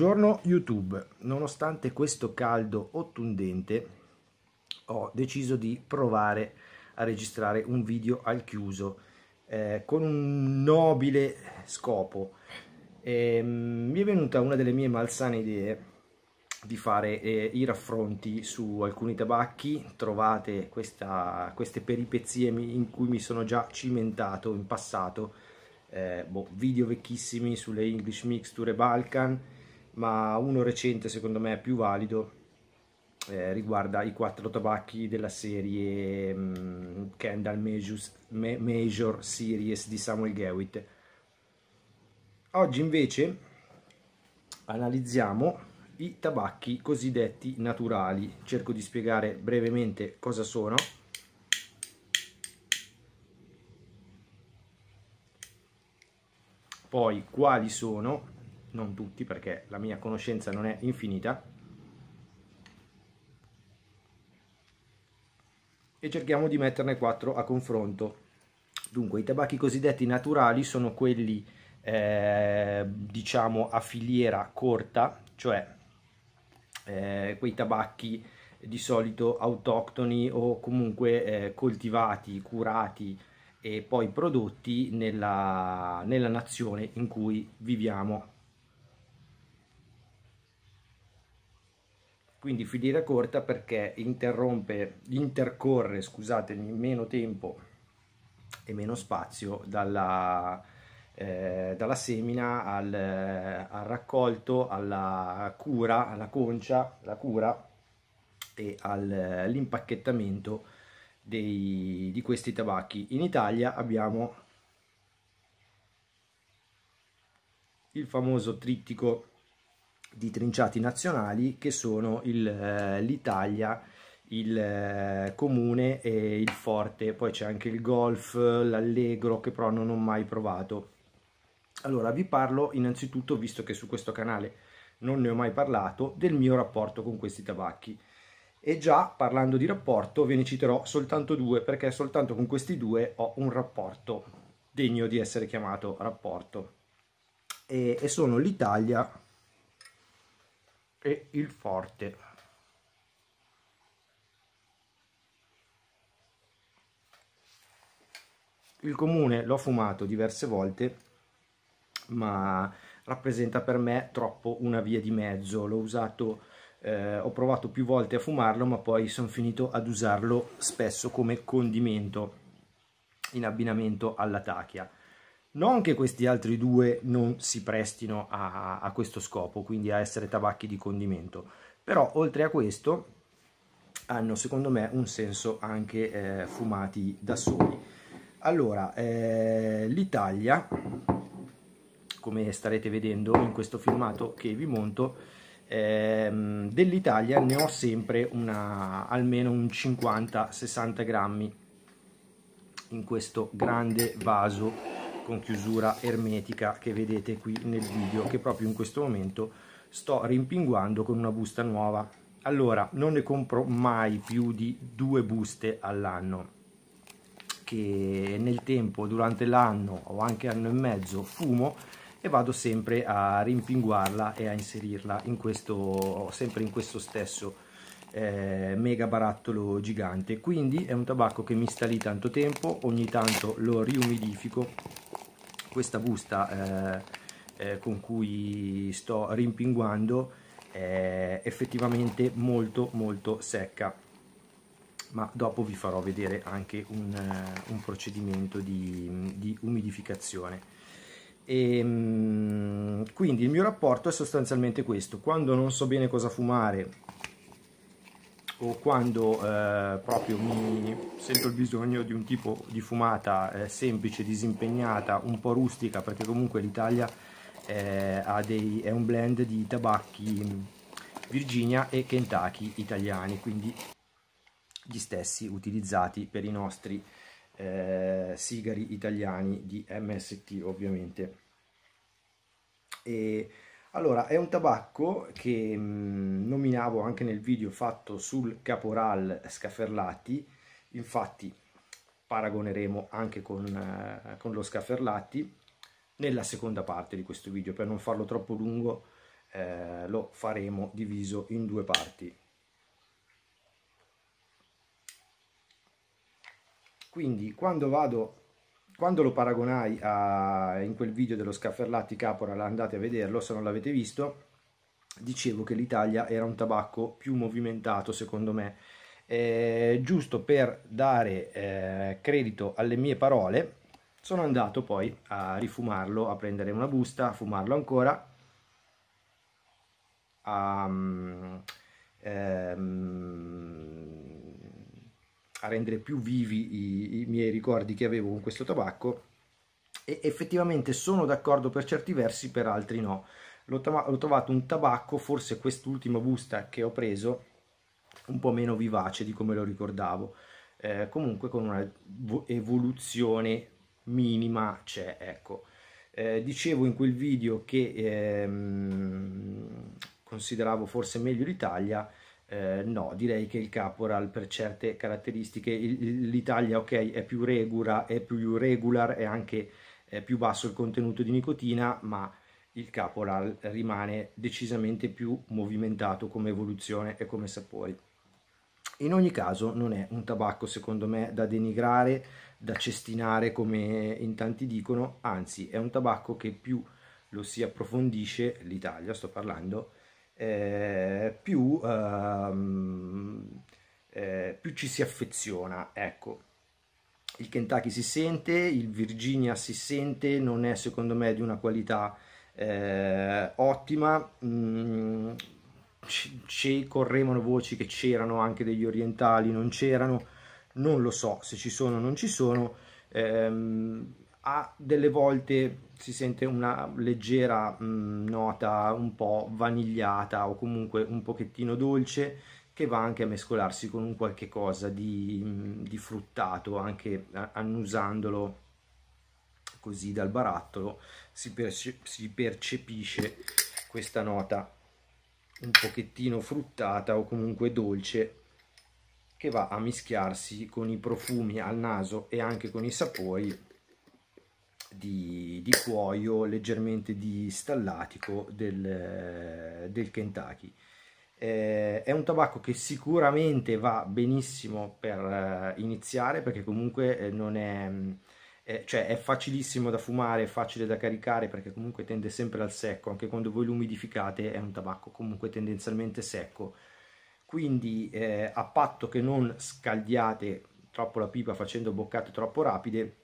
Buongiorno YouTube, nonostante questo caldo ottundente ho deciso di provare a registrare un video al chiuso eh, con un nobile scopo. E, ehm, mi è venuta una delle mie malsane idee di fare eh, i raffronti su alcuni tabacchi, trovate questa, queste peripezie in cui mi sono già cimentato in passato, eh, boh, video vecchissimi sulle English Mixture Balkan, ma uno recente secondo me è più valido eh, riguarda i quattro tabacchi della serie um, Kendall Majors, Ma Major Series di Samuel Gewitt. Oggi invece analizziamo i tabacchi cosiddetti naturali. Cerco di spiegare brevemente cosa sono. Poi quali sono non tutti perché la mia conoscenza non è infinita, e cerchiamo di metterne 4 a confronto. Dunque, i tabacchi cosiddetti naturali sono quelli, eh, diciamo, a filiera corta, cioè eh, quei tabacchi di solito autoctoni o comunque eh, coltivati, curati e poi prodotti nella, nella nazione in cui viviamo. quindi filiera corta perché interrompe, intercorre scusatemi, meno tempo e meno spazio dalla, eh, dalla semina al, eh, al, raccolto, alla cura, alla concia, alla cura e eh, all'impacchettamento di questi tabacchi. In Italia abbiamo il famoso trittico di trinciati nazionali che sono eh, l'Italia, il, il eh, Comune e il Forte, poi c'è anche il Golf, l'Allegro che però non ho mai provato. Allora vi parlo innanzitutto, visto che su questo canale non ne ho mai parlato, del mio rapporto con questi tabacchi. E già parlando di rapporto ve ne citerò soltanto due perché soltanto con questi due ho un rapporto degno di essere chiamato rapporto. e, e sono l'Italia e il forte il comune l'ho fumato diverse volte ma rappresenta per me troppo una via di mezzo l'ho usato eh, ho provato più volte a fumarlo ma poi sono finito ad usarlo spesso come condimento in abbinamento alla tachia non che questi altri due non si prestino a, a, questo scopo, quindi a essere tabacchi di condimento, però oltre a questo hanno secondo me un senso anche eh, fumati da soli. Allora, eh, l'Italia, come starete vedendo in questo filmato che vi monto, eh, dell'Italia ne ho sempre una, almeno un 50-60 grammi in questo grande vaso con chiusura ermetica che vedete qui nel video che proprio in questo momento sto rimpinguando con una busta nuova allora non ne compro mai più di due buste all'anno che nel tempo durante l'anno o anche anno e mezzo fumo e vado sempre a rimpinguarla e a inserirla in questo sempre in questo stesso eh, mega barattolo gigante quindi è un tabacco che mi sta lì tanto tempo ogni tanto lo riumidifico questa busta eh, eh, con cui sto rimpinguando è effettivamente molto molto secca ma dopo vi farò vedere anche un, eh, un procedimento di, di umidificazione e, ehm, quindi il mio rapporto è sostanzialmente questo quando non so bene cosa fumare o quando eh, proprio mi sento il bisogno di un tipo di fumata eh, semplice, disimpegnata, un po' rustica, perché comunque l'Italia eh, è un blend di tabacchi Virginia e Kentucky italiani, quindi gli stessi utilizzati per i nostri eh, sigari italiani di MST ovviamente. E allora, è un tabacco che mh, nominavo anche nel video fatto sul Caporal Scaferlati, infatti paragoneremo anche con, eh, con lo Scaferlati nella seconda parte di questo video, per non farlo troppo lungo eh, lo faremo diviso in due parti. Quindi quando vado quando lo paragonai a, in quel video dello Scafferlatti Caporal, andate a vederlo se non l'avete visto, dicevo che l'Italia era un tabacco più movimentato secondo me, eh, giusto per dare eh, credito alle mie parole sono andato poi a rifumarlo, a prendere una busta, a fumarlo ancora, a, um, ehm, a rendere più vivi i, i miei ricordi che avevo con questo tabacco e effettivamente sono d'accordo per certi versi, per altri no. L'ho, trovato un tabacco, forse quest'ultima busta che ho preso, un po' meno vivace di come lo ricordavo, eh, comunque con un'evoluzione minima c'è, ecco. Eh, dicevo in quel video che ehm, consideravo forse meglio l'Italia, eh, no, direi che il Caporal per certe caratteristiche, l'Italia ok è più regura, è più regular e anche è più basso il contenuto di nicotina, ma il Caporal rimane decisamente più movimentato come evoluzione e come sapori. In ogni caso non è un tabacco secondo me da denigrare, da cestinare come in tanti dicono, anzi è un tabacco che più lo si approfondisce, l'Italia sto parlando, eh, più, ehm, eh, più, ci si affeziona. Ecco. Il Kentucky si sente, il Virginia si sente, non è secondo me di una qualità eh, ottima. Mm, ci correvano voci che c'erano anche degli orientali, non c'erano, non lo so se ci sono o non ci sono. Ehm, a delle volte si sente una leggera mh, mm, nota un po' vanigliata o comunque un pochettino dolce che va anche a mescolarsi con un qualche cosa di, mh, mm, di fruttato, anche annusandolo così dal barattolo si, perce si percepisce questa nota un pochettino fruttata o comunque dolce che va a mischiarsi con i profumi al naso e anche con i sapori di, di cuoio leggermente di stallatico del, eh, del Kentucky. Eh, è un tabacco che sicuramente va benissimo per eh, iniziare perché comunque eh, non è, eh, cioè è facilissimo da fumare, facile da caricare perché comunque tende sempre al secco, anche quando voi l'umidificate è un tabacco comunque tendenzialmente secco. Quindi eh, a patto che non scaldiate troppo la pipa facendo boccate troppo rapide,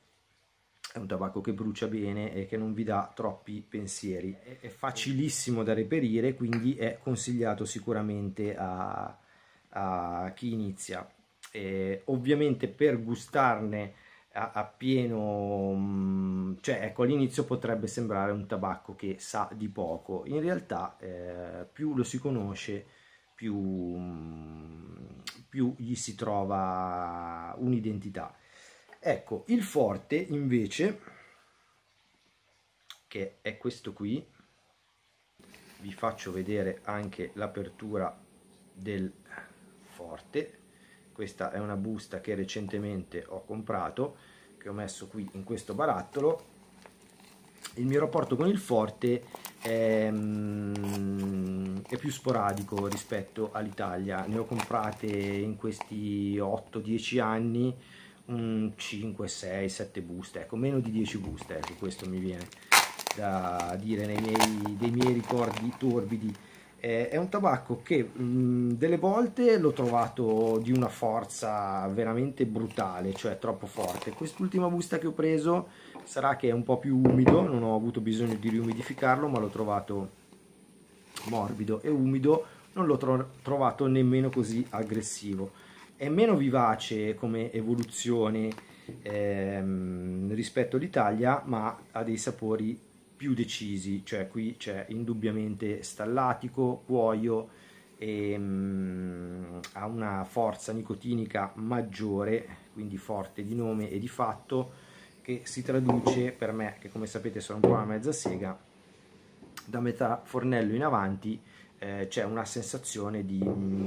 è un tabacco che brucia bene e che non vi dà troppi pensieri. È, facilissimo da reperire, quindi è consigliato sicuramente a, a chi inizia. E ovviamente per gustarne a, a pieno, mm, cioè ecco all'inizio potrebbe sembrare un tabacco che sa di poco, in realtà eh, più lo si conosce più, mm, più gli si trova un'identità Ecco, il forte invece, che è questo qui, vi faccio vedere anche l'apertura del forte, questa è una busta che recentemente ho comprato, che ho messo qui in questo barattolo, il mio rapporto con il forte è, mm, è più sporadico rispetto all'Italia, ne ho comprate in questi 8-10 anni, um, 5, 6, 7 buste, ecco, meno di 10 buste, ecco, questo mi viene da dire nei miei, dei miei ricordi torbidi. Eh, è un tabacco che mh, mm, delle volte l'ho trovato di una forza veramente brutale, cioè troppo forte. Quest'ultima busta che ho preso sarà che è un po' più umido, non ho avuto bisogno di riumidificarlo, ma l'ho trovato morbido e umido, non l'ho tro trovato nemmeno così aggressivo è meno vivace come evoluzione ehm, rispetto all'Italia, ma ha dei sapori più decisi, cioè qui c'è indubbiamente stallatico, cuoio e ehm, ha una forza nicotinica maggiore, quindi forte di nome e di fatto, che si traduce per me, che come sapete sono un po' una mezza sega, da metà fornello in avanti eh, c'è una sensazione di,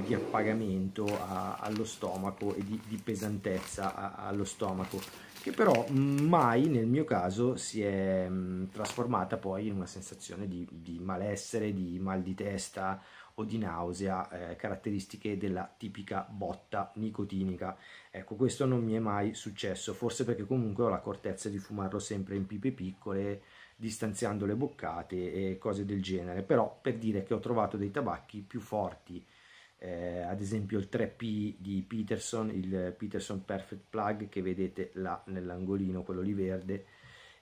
di appagamento a, allo stomaco e di, di pesantezza a, allo stomaco che però mm, mai nel mio caso si è mh, mm, trasformata poi in una sensazione di, di malessere, di mal di testa, o di nausea, eh, caratteristiche della tipica botta nicotinica. Ecco, questo non mi è mai successo, forse perché comunque ho l'accortezza di fumarlo sempre in pipe piccole, distanziando le boccate e cose del genere, però per dire che ho trovato dei tabacchi più forti, eh, ad esempio il 3P di Peterson, il Peterson Perfect Plug che vedete là nell'angolino, quello lì verde,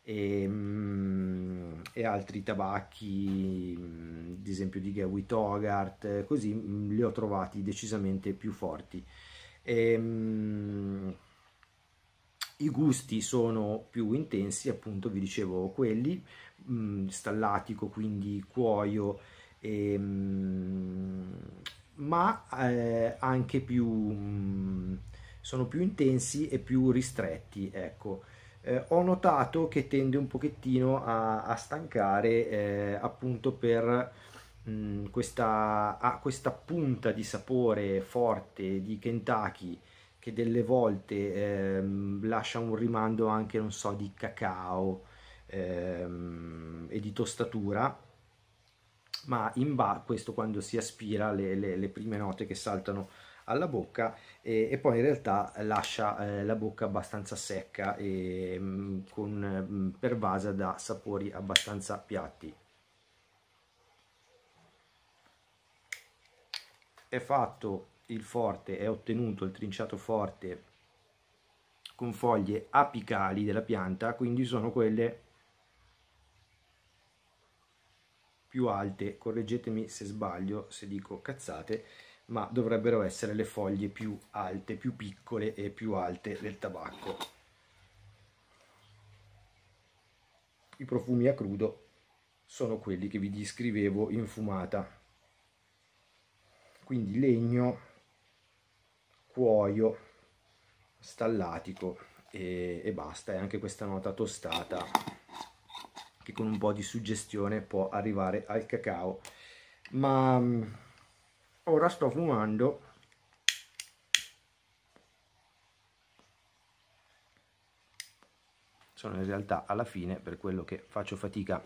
e, ehm, e altri tabacchi, ad esempio di Gawi Togart, così li ho trovati decisamente più forti. E, ehm, i gusti sono più intensi, appunto vi dicevo quelli, stallatico, quindi cuoio, e, ehm, ma eh, anche più, sono più intensi e più ristretti, ecco eh, ho notato che tende un pochettino a, a stancare eh, appunto per mh, mm, questa, ah, questa, punta di sapore forte di Kentucky che delle volte ehm, lascia un rimando anche non so di cacao ehm, e di tostatura ma in ba questo quando si aspira le, le, le prime note che saltano alla bocca e, e poi in realtà lascia eh, la bocca abbastanza secca e mh, mm, con, mh, mm, pervasa da sapori abbastanza piatti. È fatto il forte, è ottenuto il trinciato forte con foglie apicali della pianta, quindi sono quelle più alte, correggetemi se sbaglio, se dico cazzate, ma dovrebbero essere le foglie più alte, più piccole e più alte del tabacco. I profumi a crudo sono quelli che vi descrivevo in fumata, quindi legno, cuoio, stallatico e, e basta, e anche questa nota tostata che con un po' di suggestione può arrivare al cacao. Ma mm, ora sto fumando sono in realtà alla fine per quello che faccio fatica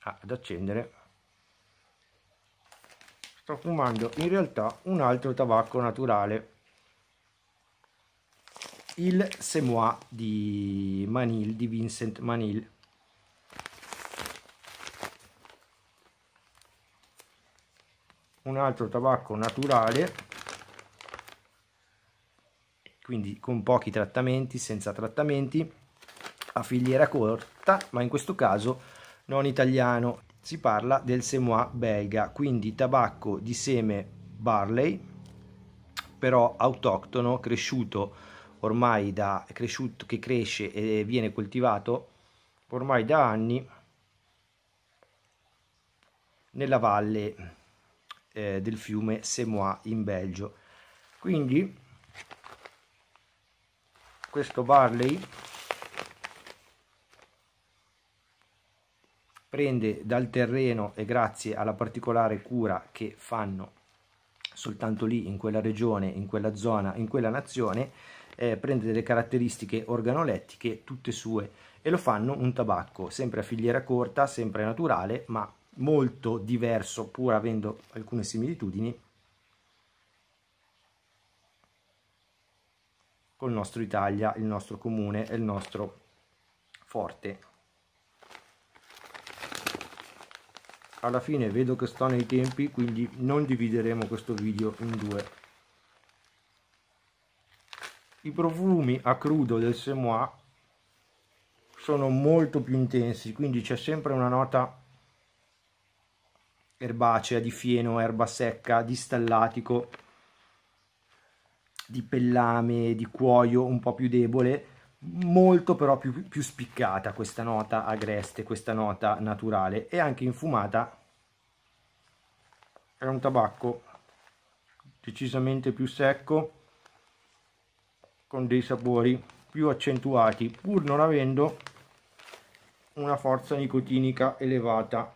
ad accendere sto fumando in realtà un altro tabacco naturale il Semois di Manil di Vincent Manil un altro tabacco naturale quindi con pochi trattamenti senza trattamenti a filiera corta ma in questo caso non italiano si parla del semois belga quindi tabacco di seme barley però autoctono cresciuto ormai da cresciuto che cresce e viene coltivato ormai da anni nella valle eh, del fiume Semois in Belgio. Quindi questo Barley prende dal terreno e grazie alla particolare cura che fanno soltanto lì, in quella regione, in quella zona, in quella nazione, eh, prende delle caratteristiche organolettiche tutte sue e lo fanno un tabacco sempre a filiera corta, sempre naturale, ma molto diverso pur avendo alcune similitudini col nostro Italia, il nostro comune e il nostro forte. Alla fine vedo che sto nei tempi, quindi non divideremo questo video in due. I profumi a crudo del semois sono molto più intensi, quindi c'è sempre una nota erbacea, di fieno, erba secca, di stallatico, di pellame, di cuoio un po' più debole, molto però più, più spiccata questa nota agreste, questa nota naturale e anche infumata è un tabacco decisamente più secco con dei sapori più accentuati pur non avendo una forza nicotinica elevata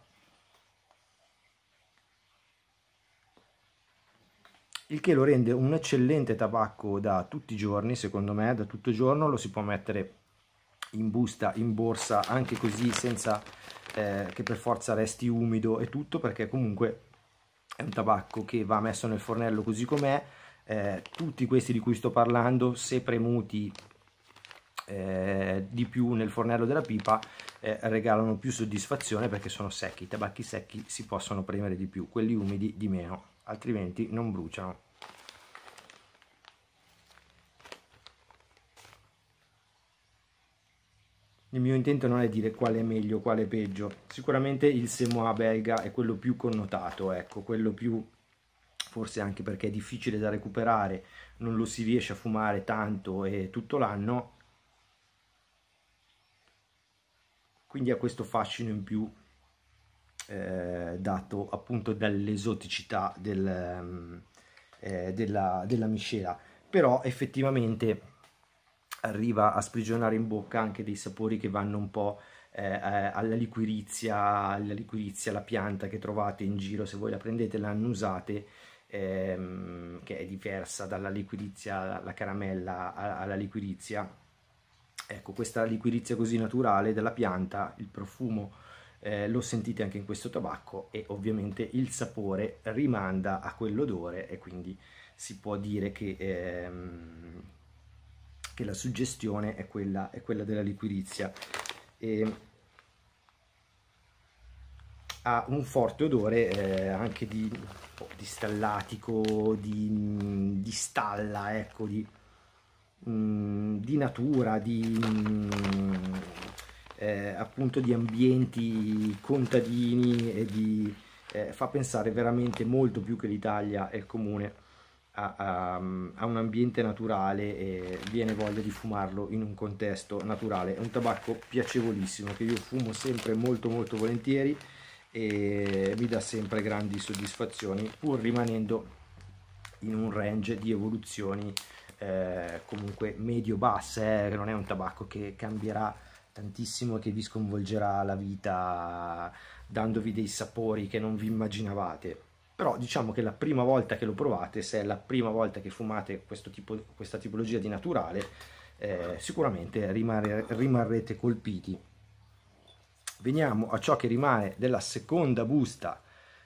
il che lo rende un eccellente tabacco da tutti i giorni, secondo me, da tutto giorno, lo si può mettere in busta, in borsa, anche così senza eh, che per forza resti umido e tutto, perché comunque è un tabacco che va messo nel fornello così com'è, eh, tutti questi di cui sto parlando, se premuti eh, di più nel fornello della pipa eh, regalano più soddisfazione perché sono secchi, i tabacchi secchi si possono premere di più, quelli umidi di meno altrimenti non bruciano. Il mio intento non è dire quale è meglio, quale è peggio. Sicuramente il Semoa belga è quello più connotato, ecco, quello più forse anche perché è difficile da recuperare, non lo si riesce a fumare tanto e tutto l'anno. Quindi ha questo fascino in più eh, dato appunto dall'esoticità del, mm, eh, della, della, miscela, però effettivamente arriva a sprigionare in bocca anche dei sapori che vanno un po' eh, eh alla, liquirizia, alla liquirizia, la pianta che trovate in giro, se voi la prendete la annusate, ehm, che è diversa dalla liquirizia, la caramella alla liquirizia, ecco questa liquirizia così naturale della pianta, il profumo eh, lo sentite anche in questo tabacco e ovviamente il sapore rimanda a quell'odore e quindi si può dire che, ehm, che la suggestione è quella, è quella della liquirizia. E ha un forte odore eh, anche di, boh, di stallatico, di, di, stalla, ecco, di, mh, mm, di natura, di... Mh, mm, eh, appunto di ambienti contadini e di, eh, fa pensare veramente molto più che l'Italia e il comune a, a, a, un ambiente naturale e viene voglia di fumarlo in un contesto naturale. È un tabacco piacevolissimo che io fumo sempre molto molto volentieri e mi dà sempre grandi soddisfazioni pur rimanendo in un range di evoluzioni eh, comunque medio-basse, eh, non è un tabacco che cambierà tantissimo che vi sconvolgerà la vita dandovi dei sapori che non vi immaginavate. Però diciamo che la prima volta che lo provate, se è la prima volta che fumate tipo, questa tipologia di naturale, eh, sicuramente rimane, rimarrete colpiti. Veniamo a ciò che rimane della seconda busta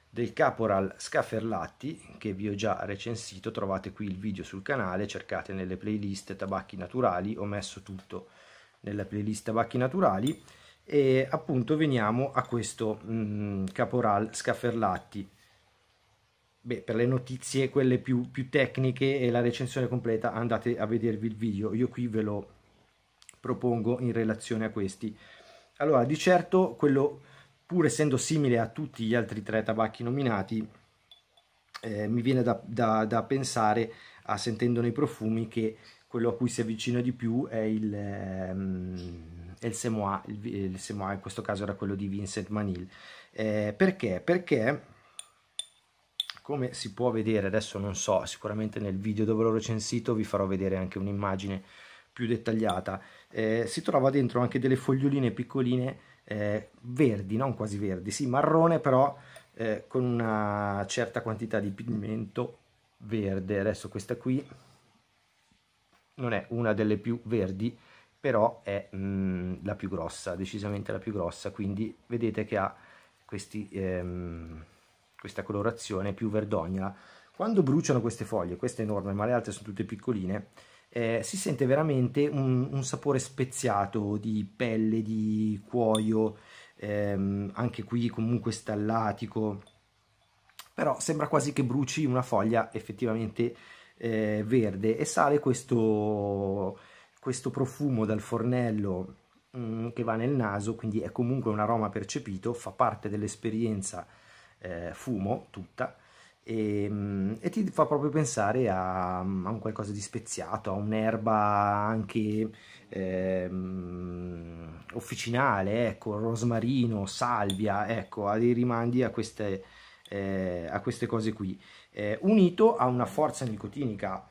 del Caporal Scafferlatti che vi ho già recensito, trovate qui il video sul canale, cercate nelle playlist tabacchi naturali, ho messo tutto nella playlist Bacchi naturali e appunto veniamo a questo mh, mm, Caporal Scafferlatti. Beh, per le notizie, quelle più, più tecniche e la recensione completa andate a vedervi il video, io qui ve lo propongo in relazione a questi. Allora, di certo quello, pur essendo simile a tutti gli altri tre tabacchi nominati, eh, mi viene da, da, da pensare, a sentendone i profumi, che quello a cui si avvicina di più è il, ehm, il Semois, il, il Semois in questo caso era quello di Vincent Manil. Eh, perché? Perché come si può vedere, adesso non so, sicuramente nel video dove l'ho recensito vi farò vedere anche un'immagine più dettagliata, eh, si trova dentro anche delle foglioline piccoline eh, verdi, non quasi verdi, sì marrone però eh, con una certa quantità di pigmento verde, adesso questa qui non è una delle più verdi, però è mh, mm, la più grossa, decisamente la più grossa, quindi vedete che ha questi, ehm, questa colorazione più verdognola Quando bruciano queste foglie, questa è enorme, ma le altre sono tutte piccoline, eh, si sente veramente un, un, sapore speziato di pelle, di cuoio, ehm, anche qui comunque stallatico, però sembra quasi che bruci una foglia effettivamente eh, verde e sale questo, questo profumo dal fornello mh, mm, che va nel naso, quindi è comunque un aroma percepito, fa parte dell'esperienza eh, fumo tutta e, mh, mm, e, ti fa proprio pensare a, a, un qualcosa di speziato, a un'erba anche eh, officinale, ecco, rosmarino, salvia, ecco, ha dei rimandi a queste, eh, a queste cose qui eh, unito a una forza nicotinica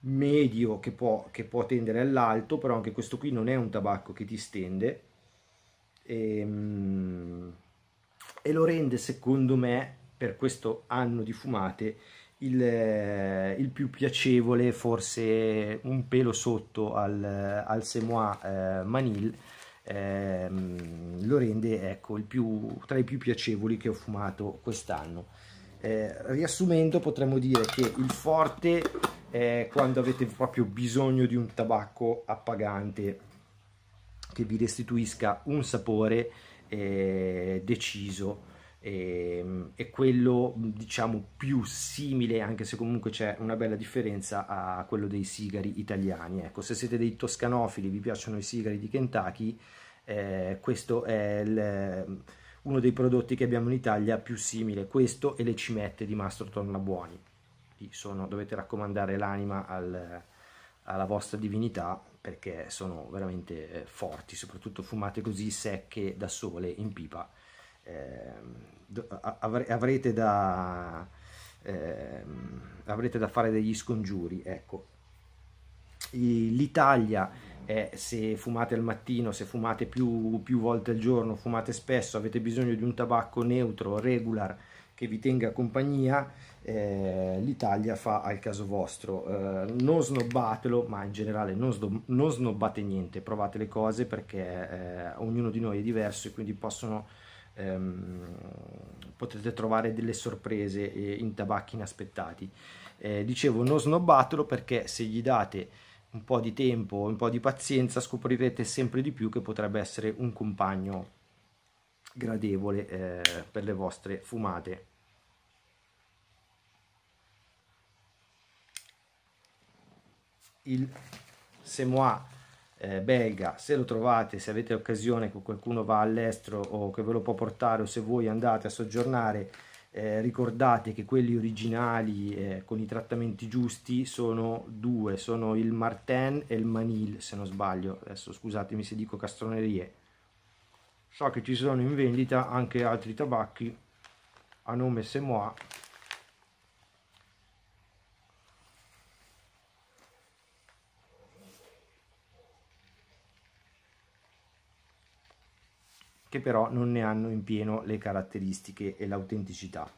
medio che può, che può tendere all'alto, però anche questo qui non è un tabacco che ti stende e, ehm, e lo rende secondo me per questo anno di fumate il, eh, il, più piacevole, forse un pelo sotto al, al Semois eh, Manil, ehm, lo rende ecco, più, tra i più piacevoli che ho fumato quest'anno. Eh, riassumendo potremmo dire che il forte è quando avete proprio bisogno di un tabacco appagante che vi restituisca un sapore eh, deciso ehm, e, quello diciamo più simile anche se comunque c'è una bella differenza a quello dei sigari italiani ecco se siete dei toscanofili vi piacciono i sigari di Kentucky eh, questo è il uno dei prodotti che abbiamo in Italia più simile, questo e le cimette di Mastro Tornabuoni. Sono, dovete raccomandare l'anima al, alla vostra divinità perché sono veramente eh, forti, soprattutto fumate così secche da sole in pipa. Eh, avrete, da, eh, avrete da fare degli scongiuri, ecco l'Italia è se fumate al mattino, se fumate più, più, volte al giorno, fumate spesso, avete bisogno di un tabacco neutro, regular, che vi tenga compagnia, eh, l'Italia fa al caso vostro. Eh, non snobbatelo, ma in generale non, non, snobbate niente, provate le cose perché eh, ognuno di noi è diverso e quindi possono, ehm, potete trovare delle sorprese eh, in tabacchi inaspettati. Eh, dicevo, non snobbatelo perché se gli date un po' di tempo, un po' di pazienza, scoprirete sempre di più che potrebbe essere un compagno gradevole eh, per le vostre fumate. Il Semois eh, belga, se lo trovate, se avete occasione che qualcuno va all'estero o che ve lo può portare o se voi andate a soggiornare eh, ricordate che quelli originali eh, con i trattamenti giusti sono due, sono il Marten e il Manil se non sbaglio, adesso scusatemi se dico castronerie. So che ci sono in vendita anche altri tabacchi a nome Semoa che però non ne hanno in pieno le caratteristiche e l'autenticità.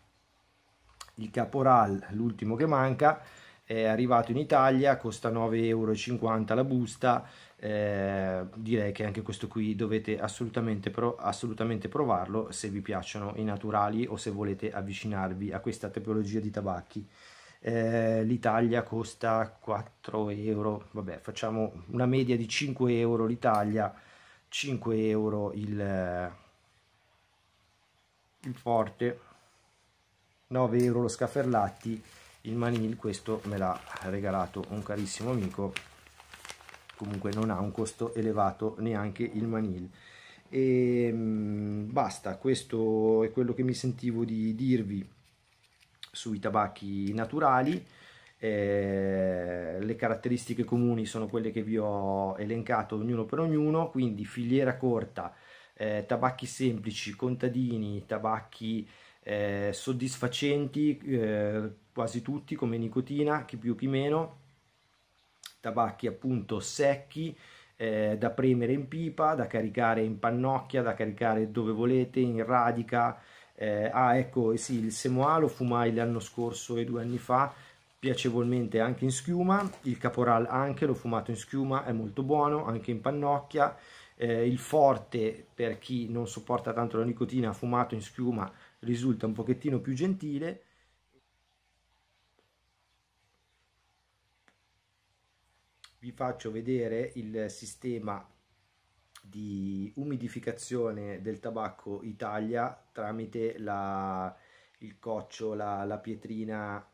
Il Caporal, l'ultimo che manca, è arrivato in Italia, costa 9,50 euro la busta, eh, direi che anche questo qui dovete assolutamente, pro, assolutamente provarlo se vi piacciono i naturali o se volete avvicinarvi a questa tipologia di tabacchi. Eh, l'Italia costa 4 euro, vabbè facciamo una media di 5 euro l'Italia, 5 euro il, eh, il forte 9 euro lo scafferlatti il manil questo me l'ha regalato un carissimo amico comunque non ha un costo elevato neanche il manil e ehm, basta questo è quello che mi sentivo di dirvi sui tabacchi naturali eh, le caratteristiche comuni sono quelle che vi ho elencato ognuno per ognuno, quindi filiera corta, eh, tabacchi semplici, contadini, tabacchi eh, soddisfacenti, eh, quasi tutti come nicotina, chi più chi meno, tabacchi appunto secchi, eh, da premere in pipa, da caricare in pannocchia, da caricare dove volete, in radica. Eh, ah ecco, sì, il lo fumai l'anno scorso e due anni fa, piacevolmente anche in schiuma, il Caporal anche, l'ho fumato in schiuma, è molto buono, anche in pannocchia, eh, il Forte per chi non sopporta tanto la nicotina fumato in schiuma risulta un pochettino più gentile, vi faccio vedere il sistema di umidificazione del tabacco Italia tramite la, il coccio, la, la pietrina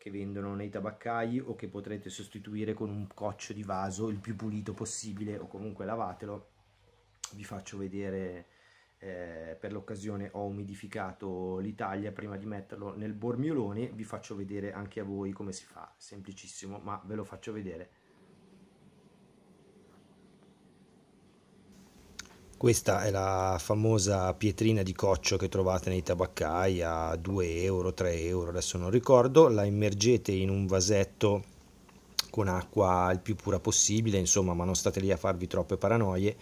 che vendono nei tabaccai o che potrete sostituire con un coccio di vaso il più pulito possibile o comunque lavatelo vi faccio vedere eh, per l'occasione ho umidificato l'Italia prima di metterlo nel bormiolone vi faccio vedere anche a voi come si fa semplicissimo ma ve lo faccio vedere Questa è la famosa pietrina di coccio che trovate nei tabaccai a 2 euro, 3 euro, adesso non ricordo, la immergete in un vasetto con acqua il più pura possibile, insomma, ma non state lì a farvi troppe paranoie,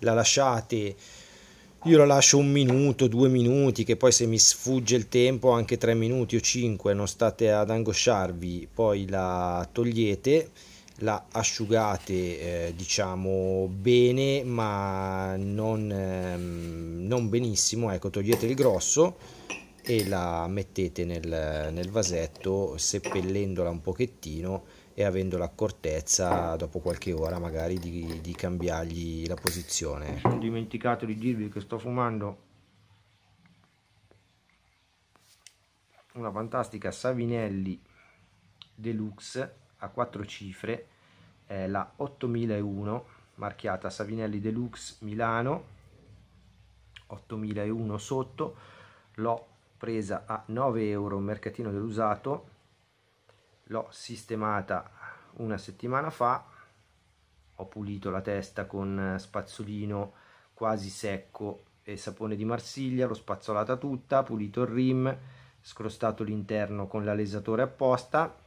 la lasciate io la lascio un minuto, due minuti, che poi se mi sfugge il tempo anche tre minuti o cinque, non state ad angosciarvi, poi la togliete la asciugate eh, diciamo bene ma non, ehm, non, benissimo ecco togliete il grosso e la mettete nel, nel vasetto seppellendola un pochettino e avendo l'accortezza dopo qualche ora magari di, di cambiargli la posizione ho dimenticato di dirvi che sto fumando una fantastica Savinelli Deluxe a quattro cifre è la 8001 marchiata Savinelli Deluxe Milano 8001 sotto l'ho presa a 9 euro mercatino dell'usato l'ho sistemata una settimana fa ho pulito la testa con spazzolino quasi secco e sapone di Marsiglia l'ho spazzolata tutta pulito il rim scrostato l'interno con l'alesatore apposta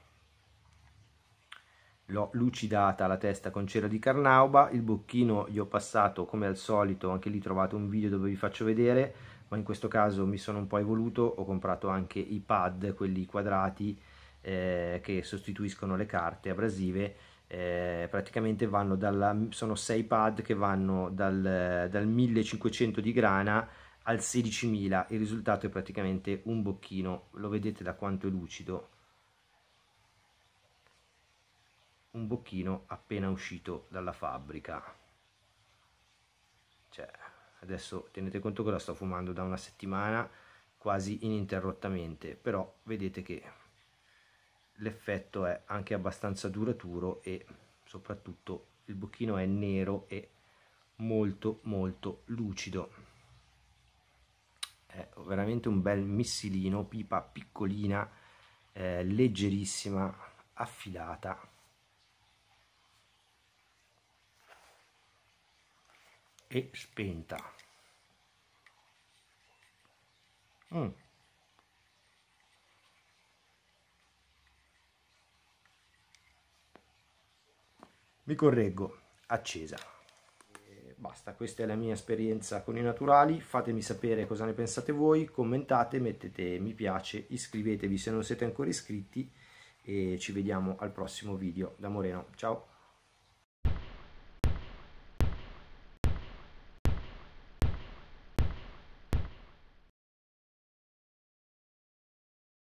l'ho lucidata la testa con cera di carnauba, il bocchino gli ho passato come al solito, anche lì trovate un video dove vi faccio vedere, ma in questo caso mi sono un po' evoluto, ho comprato anche i pad, quelli quadrati eh, che sostituiscono le carte abrasive, eh, praticamente dalla, sono 6 pad che vanno dal, dal 1500 di grana al 16.000, il risultato è praticamente un bocchino, lo vedete da quanto è lucido, un bocchino appena uscito dalla fabbrica cioè, adesso tenete conto che la sto fumando da una settimana quasi ininterrottamente però vedete che l'effetto è anche abbastanza duraturo e soprattutto il bocchino è nero e molto molto lucido è veramente un bel missilino pipa piccolina eh, leggerissima affilata e spenta. Mm. Mi correggo, accesa. E eh, basta, questa è la mia esperienza con i naturali, fatemi sapere cosa ne pensate voi, commentate, mettete mi piace, iscrivetevi se non siete ancora iscritti e ci vediamo al prossimo video da Moreno. Ciao!